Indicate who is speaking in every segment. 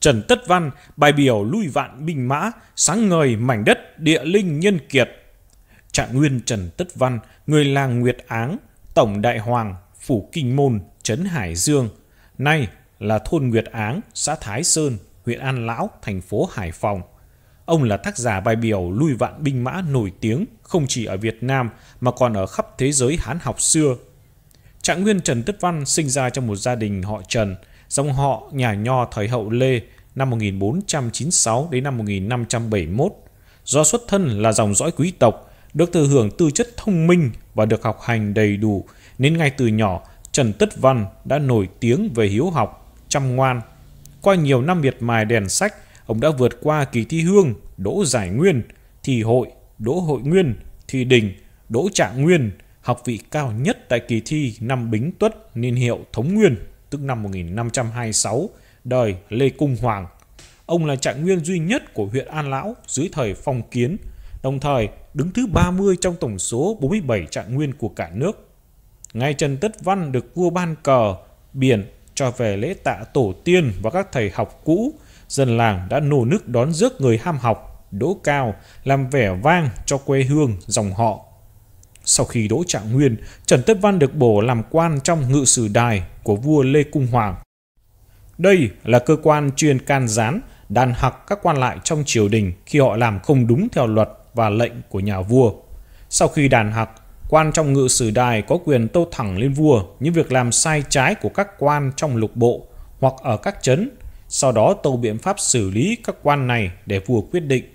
Speaker 1: Trần Tất Văn bài biểu lui vạn binh mã, sáng ngời mảnh đất địa linh nhân kiệt. Trạng nguyên Trần Tất Văn, người làng Nguyệt Áng, Tổng Đại Hoàng, Phủ Kinh Môn, Trấn Hải Dương. Nay là thôn Nguyệt Áng, xã Thái Sơn, huyện An Lão, thành phố Hải Phòng. Ông là tác giả bài biểu lui vạn binh mã nổi tiếng không chỉ ở Việt Nam mà còn ở khắp thế giới Hán học xưa. Trạng Nguyên Trần Tất Văn sinh ra trong một gia đình họ Trần, Dòng họ nhà Nho thời hậu Lê năm 1496 đến năm 1571. Do xuất thân là dòng dõi quý tộc, được thừa hưởng tư chất thông minh và được học hành đầy đủ, nên ngay từ nhỏ Trần Tất Văn đã nổi tiếng về hiếu học, chăm ngoan. Qua nhiều năm miệt mài đèn sách, ông đã vượt qua kỳ thi hương, đỗ giải nguyên, thi hội, đỗ hội nguyên, thi đình, đỗ trạng nguyên, học vị cao nhất tại kỳ thi năm Bính Tuất niên hiệu Thống Nguyên tức năm 1526, đời Lê Cung Hoàng. Ông là trạng nguyên duy nhất của huyện An Lão dưới thời phong kiến, đồng thời đứng thứ 30 trong tổng số 47 trạng nguyên của cả nước. Ngay Trần Tất Văn được vua ban cờ, biển cho về lễ tạ tổ tiên và các thầy học cũ, dân làng đã nổ nước đón rước người ham học, đỗ cao, làm vẻ vang cho quê hương, dòng họ. Sau khi đỗ trạng nguyên, Trần Tất Văn được bổ làm quan trong ngự sử đài của vua Lê Cung Hoàng. Đây là cơ quan chuyên can gián, đàn hặc các quan lại trong triều đình khi họ làm không đúng theo luật và lệnh của nhà vua. Sau khi đàn hặc, quan trong ngự sử đài có quyền tô thẳng lên vua những việc làm sai trái của các quan trong lục bộ hoặc ở các chấn, sau đó tô biện pháp xử lý các quan này để vua quyết định.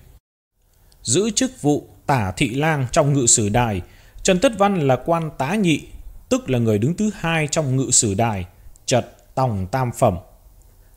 Speaker 1: Giữ chức vụ tả thị lang trong ngự sử đài, Trần Tất Văn là quan tá nhị tức là người đứng thứ hai trong ngự sử đài, trật tòng tam phẩm.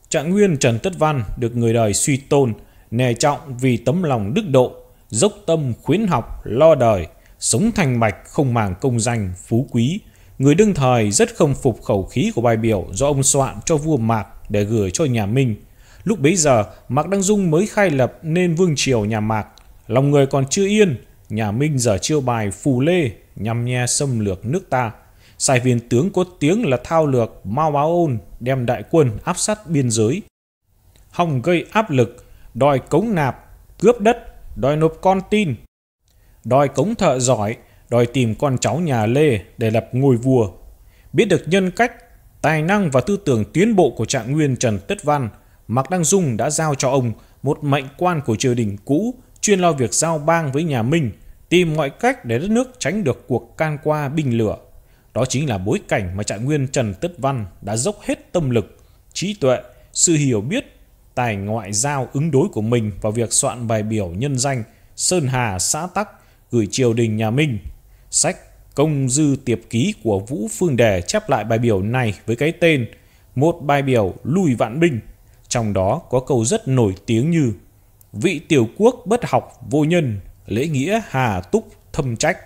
Speaker 1: Trạng nguyên Trần Tất Văn được người đời suy tôn, nề trọng vì tấm lòng đức độ, dốc tâm khuyến học, lo đời, sống thành bạch không màng công danh, phú quý. Người đương thời rất không phục khẩu khí của bài biểu do ông soạn cho vua Mạc để gửi cho nhà Minh. Lúc bấy giờ, Mạc Đăng Dung mới khai lập nên vương triều nhà Mạc. Lòng người còn chưa yên, nhà Minh giờ chiêu bài phù lê nhằm nhe xâm lược nước ta. Sai viên tướng có tiếng là thao lược Mao Báo Ôn đem đại quân áp sát biên giới. Hòng gây áp lực, đòi cống nạp, cướp đất, đòi nộp con tin. Đòi cống thợ giỏi, đòi tìm con cháu nhà Lê để lập ngôi vua. Biết được nhân cách, tài năng và tư tưởng tiến bộ của trạng nguyên Trần Tất Văn, Mạc Đăng Dung đã giao cho ông một mệnh quan của triều đình cũ chuyên lo việc giao bang với nhà Minh, tìm mọi cách để đất nước tránh được cuộc can qua binh lửa. Đó chính là bối cảnh mà trạng nguyên Trần Tất Văn đã dốc hết tâm lực, trí tuệ, sự hiểu biết, tài ngoại giao ứng đối của mình vào việc soạn bài biểu nhân danh Sơn Hà Xã Tắc gửi triều đình nhà Minh. Sách Công Dư Tiệp Ký của Vũ Phương Đề chép lại bài biểu này với cái tên Một bài biểu lùi vạn binh. Trong đó có câu rất nổi tiếng như Vị tiểu quốc bất học vô nhân, lễ nghĩa hà túc thâm trách.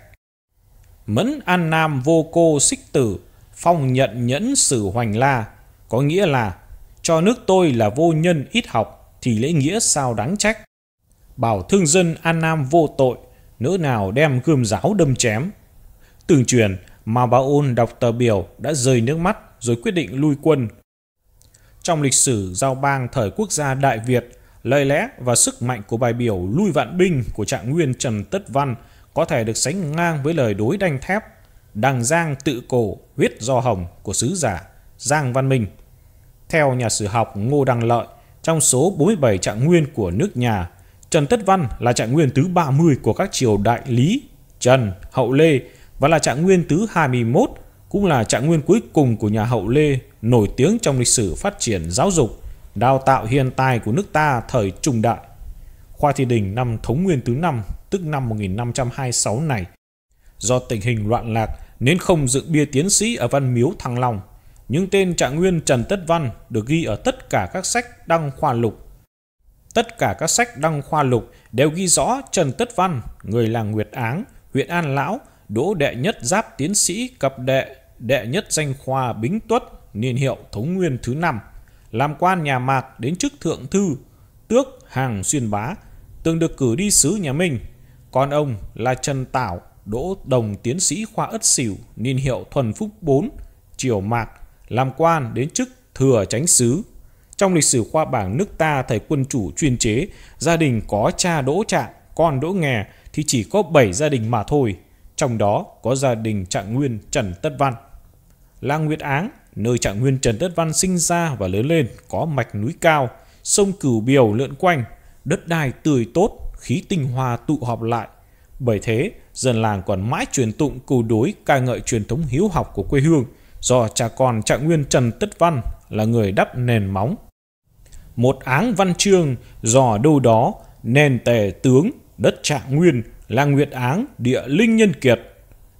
Speaker 1: Mẫn An Nam vô cô xích tử, phong nhận nhẫn sử hoành la, có nghĩa là cho nước tôi là vô nhân ít học thì lễ nghĩa sao đáng trách. Bảo thương dân An Nam vô tội, nỡ nào đem gươm giáo đâm chém. Tường truyền, mà bà ôn đọc tờ biểu đã rơi nước mắt rồi quyết định lui quân. Trong lịch sử giao bang thời quốc gia Đại Việt, lời lẽ và sức mạnh của bài biểu lui vạn binh của trạng nguyên Trần Tất Văn – có thể được sánh ngang với lời đối đanh thép đằng giang tự cổ huyết do hồng của sứ giả Giang Văn Minh. Theo nhà sử học Ngô Đăng Lợi, trong số 47 trạng nguyên của nước nhà, Trần Tất Văn là trạng nguyên thứ 30 của các triều đại Lý, Trần, Hậu Lê và là trạng nguyên thứ 21, cũng là trạng nguyên cuối cùng của nhà Hậu Lê nổi tiếng trong lịch sử phát triển giáo dục, đào tạo hiện tài của nước ta thời trung đại. Khoa Thi Đình năm Thống Nguyên thứ 5 tức năm 1526 này. Do tình hình loạn lạc nên không dựng bia tiến sĩ ở Văn Miếu Thăng Long, những tên trạng nguyên Trần Tất Văn được ghi ở tất cả các sách đăng khoa lục. Tất cả các sách đăng khoa lục đều ghi rõ Trần Tất Văn, người làng Nguyệt Áng, huyện An Lão, đỗ đệ nhất giáp tiến sĩ cập đệ, đệ nhất danh khoa Bính Tuất, niên hiệu Thống Nguyên thứ năm, làm quan nhà Mạc đến chức thượng thư, tước hàng xuyên bá, từng được cử đi sứ nhà Minh con ông là Trần Tảo, đỗ đồng tiến sĩ khoa ất xỉu, niên hiệu thuần phúc 4, triều mạc, làm quan đến chức thừa tránh sứ. Trong lịch sử khoa bảng nước ta thời quân chủ chuyên chế, gia đình có cha đỗ trạng, con đỗ nghè thì chỉ có 7 gia đình mà thôi. Trong đó có gia đình trạng nguyên Trần Tất Văn. La Nguyệt Áng, nơi trạng nguyên Trần Tất Văn sinh ra và lớn lên có mạch núi cao, sông Cửu Biều lượn quanh, đất đai tươi tốt, khí tinh hoa tụ họp lại. Bởi thế, dân làng còn mãi truyền tụng câu đối ca ngợi truyền thống hiếu học của quê hương do cha con trạng nguyên Trần Tất Văn là người đắp nền móng. Một áng văn chương dò đâu đó nền tề tướng đất trạng nguyên là nguyệt áng địa linh nhân kiệt.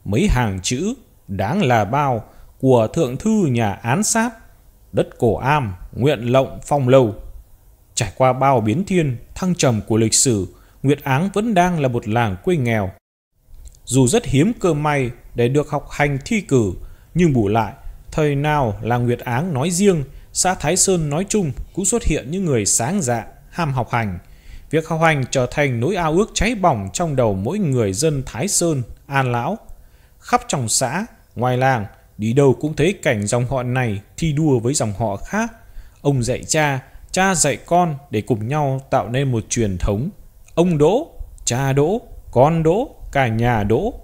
Speaker 1: Mấy hàng chữ đáng là bao của thượng thư nhà án sát đất cổ am nguyện lộng phong lâu trải qua bao biến thiên thăng trầm của lịch sử Nguyệt Áng vẫn đang là một làng quê nghèo. Dù rất hiếm cơ may để được học hành thi cử, nhưng bù lại, thời nào là Nguyệt Áng nói riêng, xã Thái Sơn nói chung cũng xuất hiện những người sáng dạ, ham học hành. Việc học hành trở thành nỗi ao ước cháy bỏng trong đầu mỗi người dân Thái Sơn, An Lão. Khắp trong xã, ngoài làng, đi đâu cũng thấy cảnh dòng họ này thi đua với dòng họ khác. Ông dạy cha, cha dạy con để cùng nhau tạo nên một truyền thống Ông Đỗ, cha Đỗ, con Đỗ, cả nhà Đỗ.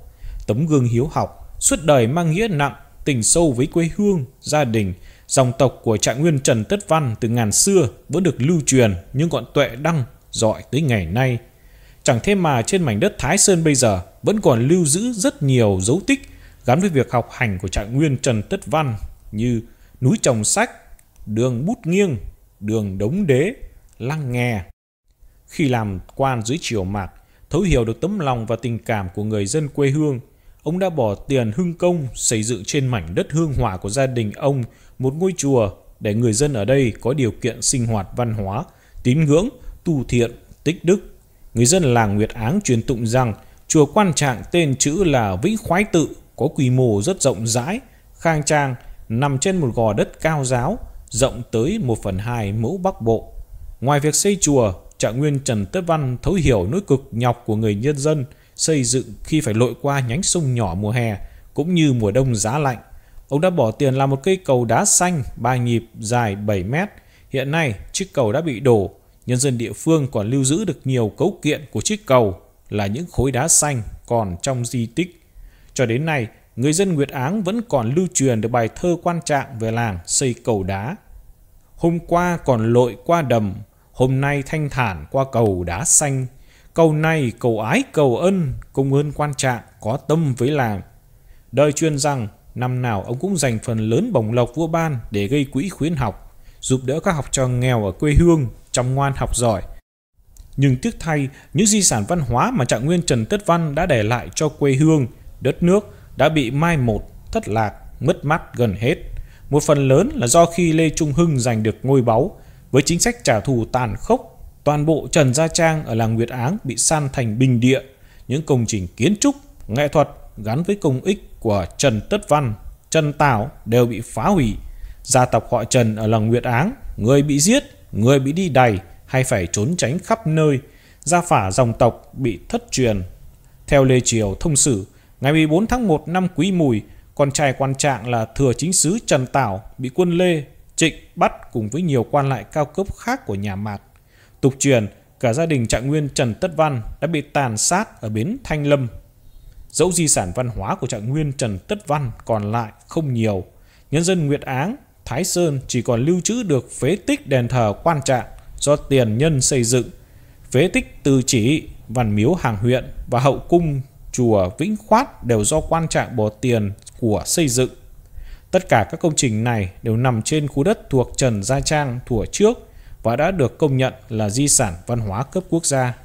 Speaker 1: Tấm gương hiếu học, suốt đời mang nghĩa nặng, tình sâu với quê hương, gia đình, dòng tộc của trạng nguyên Trần Tất Văn từ ngàn xưa vẫn được lưu truyền nhưng ngọn tuệ đăng dọi tới ngày nay. Chẳng thế mà trên mảnh đất Thái Sơn bây giờ vẫn còn lưu giữ rất nhiều dấu tích gắn với việc học hành của trạng nguyên Trần Tất Văn như núi trồng sách, đường bút nghiêng, đường đống đế, lăng nghe khi làm quan dưới triều Mạc, thấu hiểu được tấm lòng và tình cảm của người dân quê hương, ông đã bỏ tiền hưng công xây dựng trên mảnh đất hương hỏa của gia đình ông một ngôi chùa để người dân ở đây có điều kiện sinh hoạt văn hóa, tín ngưỡng, tu thiện, tích đức. Người dân làng Nguyệt Áng truyền tụng rằng chùa quan trạng tên chữ là Vĩ Khoái Tự có quy mô rất rộng rãi, khang trang, nằm trên một gò đất cao giáo, rộng tới 1 phần 2 mẫu Bắc Bộ. Ngoài việc xây chùa, trạng nguyên Trần Tất Văn thấu hiểu nỗi cực nhọc của người nhân dân xây dựng khi phải lội qua nhánh sông nhỏ mùa hè cũng như mùa đông giá lạnh. Ông đã bỏ tiền làm một cây cầu đá xanh ba nhịp dài 7 mét. Hiện nay chiếc cầu đã bị đổ, nhân dân địa phương còn lưu giữ được nhiều cấu kiện của chiếc cầu là những khối đá xanh còn trong di tích. Cho đến nay, người dân Nguyệt Áng vẫn còn lưu truyền được bài thơ quan trạng về làng xây cầu đá. Hôm qua còn lội qua đầm, hôm nay thanh thản qua cầu đá xanh. Cầu này cầu ái cầu ân, công ơn quan trạng, có tâm với làm. Đời chuyên rằng, năm nào ông cũng dành phần lớn bổng lộc vua ban để gây quỹ khuyến học, giúp đỡ các học trò nghèo ở quê hương, chăm ngoan học giỏi. Nhưng tiếc thay, những di sản văn hóa mà trạng nguyên Trần Tất Văn đã để lại cho quê hương, đất nước đã bị mai một, thất lạc, mất mát gần hết. Một phần lớn là do khi Lê Trung Hưng giành được ngôi báu, với chính sách trả thù tàn khốc, toàn bộ Trần Gia Trang ở làng Nguyệt Áng bị san thành bình địa. Những công trình kiến trúc, nghệ thuật gắn với công ích của Trần Tất Văn, Trần Tảo đều bị phá hủy. Gia tộc họ Trần ở làng Nguyệt Áng, người bị giết, người bị đi đày hay phải trốn tránh khắp nơi. Gia phả dòng tộc bị thất truyền. Theo Lê Triều thông sử, ngày 14 tháng 1 năm Quý Mùi, con trai quan trạng là thừa chính sứ Trần Tảo bị quân Lê Trịnh bắt cùng với nhiều quan lại cao cấp khác của nhà Mạc. Tục truyền, cả gia đình trạng nguyên Trần Tất Văn đã bị tàn sát ở bến Thanh Lâm. Dẫu di sản văn hóa của trạng nguyên Trần Tất Văn còn lại không nhiều, nhân dân Nguyệt Áng, Thái Sơn chỉ còn lưu trữ được phế tích đền thờ quan trạng do tiền nhân xây dựng, phế tích từ chỉ, văn miếu hàng huyện và hậu cung chùa Vĩnh Khoát đều do quan trạng bỏ tiền của xây dựng. Tất cả các công trình này đều nằm trên khu đất thuộc Trần Gia Trang thuở trước và đã được công nhận là di sản văn hóa cấp quốc gia.